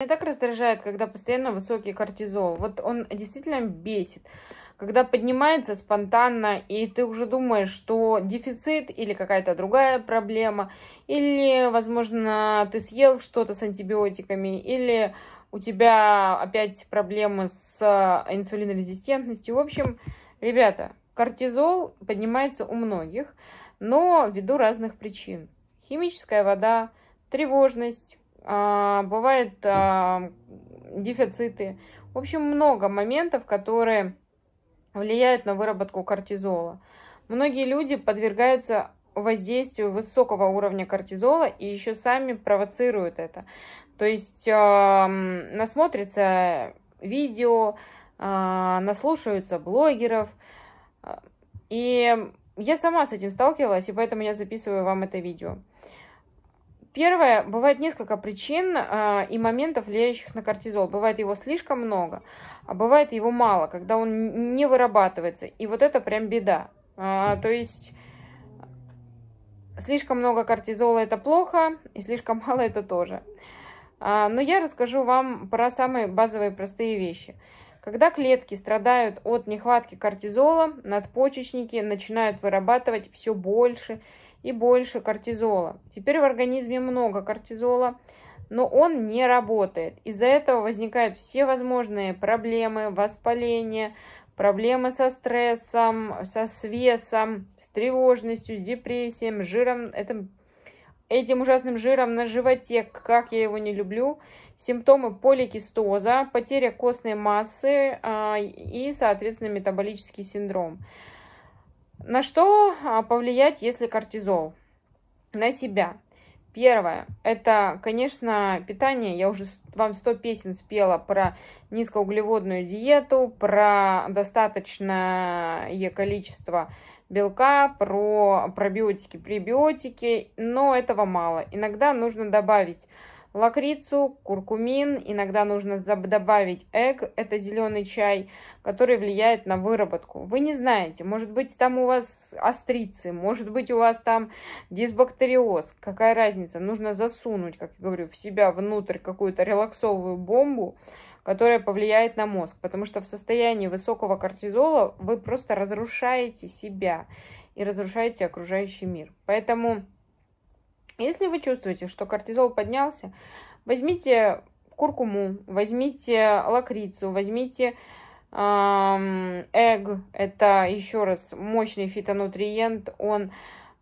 Меня так раздражает, когда постоянно высокий кортизол. Вот он действительно бесит. Когда поднимается спонтанно, и ты уже думаешь, что дефицит или какая-то другая проблема, или, возможно, ты съел что-то с антибиотиками, или у тебя опять проблемы с инсулинорезистентностью. В общем, ребята, кортизол поднимается у многих, но ввиду разных причин. Химическая вода, тревожность, а, бывают а, дефициты. В общем, много моментов, которые влияют на выработку кортизола. Многие люди подвергаются воздействию высокого уровня кортизола и еще сами провоцируют это. То есть э, насмотрятся видео, э, наслушаются блогеров. И я сама с этим сталкивалась, и поэтому я записываю вам это видео. Первое, бывает несколько причин э, и моментов, влияющих на кортизол. Бывает его слишком много, а бывает его мало, когда он не вырабатывается. И вот это прям беда. А, то есть слишком много кортизола это плохо, и слишком мало это тоже. А, но я расскажу вам про самые базовые простые вещи. Когда клетки страдают от нехватки кортизола, надпочечники начинают вырабатывать все больше и больше кортизола. Теперь в организме много кортизола, но он не работает. Из-за этого возникают все возможные проблемы, воспаления, проблемы со стрессом, со свесом, с тревожностью, с депрессией, жиром, этим, этим ужасным жиром на животе, как я его не люблю, симптомы поликистоза, потеря костной массы э, и, соответственно, метаболический синдром. На что а, повлиять, если кортизол? На себя. Первое, это, конечно, питание. Я уже вам сто песен спела про низкоуглеводную диету, про достаточное э, количество белка, про пробиотики, пребиотики, но этого мало. Иногда нужно добавить лакрицу, куркумин, иногда нужно добавить эг, это зеленый чай, который влияет на выработку. Вы не знаете, может быть там у вас острицы, может быть у вас там дисбактериоз, какая разница, нужно засунуть, как я говорю, в себя внутрь какую-то релаксовую бомбу, которая повлияет на мозг, потому что в состоянии высокого кортизола вы просто разрушаете себя и разрушаете окружающий мир. Поэтому если вы чувствуете, что кортизол поднялся, возьмите куркуму, возьмите лакрицу, возьмите эг. Это еще раз мощный фитонутриент. Он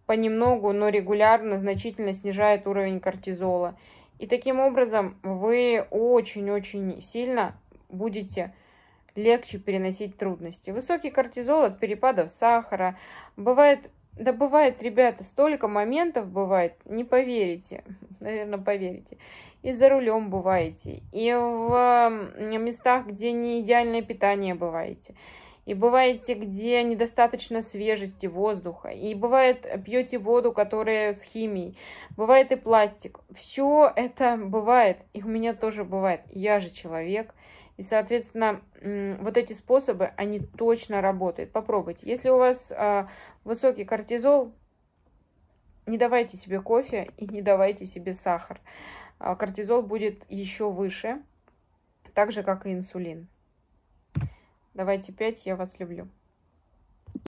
понемногу, но регулярно значительно снижает уровень кортизола. И таким образом вы очень-очень сильно будете легче переносить трудности. Высокий кортизол от перепадов сахара. Бывает да бывает, ребята, столько моментов бывает, не поверите, наверное, поверите. И за рулем бываете, и в местах, где не идеальное питание бываете и бываете, где недостаточно свежести воздуха, и бывает, пьете воду, которая с химией, бывает и пластик. Все это бывает, и у меня тоже бывает. Я же человек, и, соответственно, вот эти способы, они точно работают. Попробуйте. Если у вас а, высокий кортизол, не давайте себе кофе и не давайте себе сахар. А, кортизол будет еще выше, так же, как и инсулин. Давайте 5, я вас люблю.